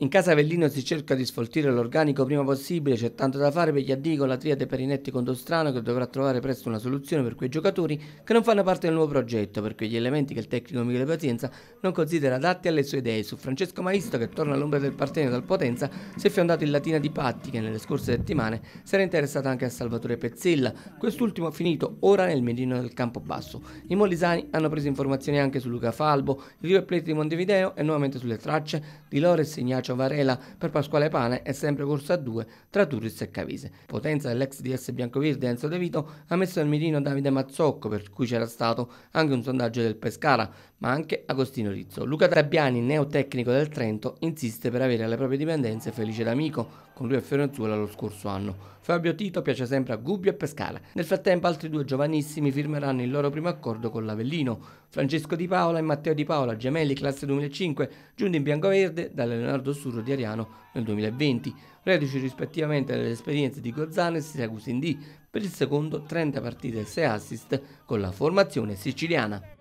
In casa Avellino si cerca di sfoltire l'organico prima possibile, c'è tanto da fare per gli addì con la triade Perinetti Condostrano che dovrà trovare presto una soluzione per quei giocatori che non fanno parte del nuovo progetto, per quegli elementi che il tecnico Michele Pazienza non considera adatti alle sue idee. Su Francesco Maisto che torna all'ombra del partito dal Potenza si è fiondato in Latina di Patti che nelle scorse settimane si era interessato anche a Salvatore Pezzella, quest'ultimo finito ora nel mirino del campo basso. I molisani hanno preso informazioni anche su Luca Falbo, il River Plate di Montevideo e nuovamente sulle tracce di Lores Ignacio Ignacio Varela per Pasquale Pane è sempre corsa a due tra Turris e Cavise. Potenza dell'ex DS biancoverde Enzo De Vito ha messo al mirino Davide Mazzocco, per cui c'era stato anche un sondaggio del Pescara, ma anche Agostino Rizzo. Luca Trabbiani, neotecnico del Trento, insiste per avere alle proprie dipendenze Felice D'Amico, con lui e Fiorenzuola lo scorso anno. Fabio Tito piace sempre a Gubbio e Pescara. Nel frattempo altri due giovanissimi firmeranno il loro primo accordo con l'Avellino. Francesco Di Paola e Matteo Di Paola, gemelli classe 2005, giunti in biancoverde da Leonardo Rossuro di Ariano nel 2020, reduci rispettivamente dalle esperienze di Gozzano e Siracusa in D, per il secondo 30 partite e 6 assist con la formazione siciliana.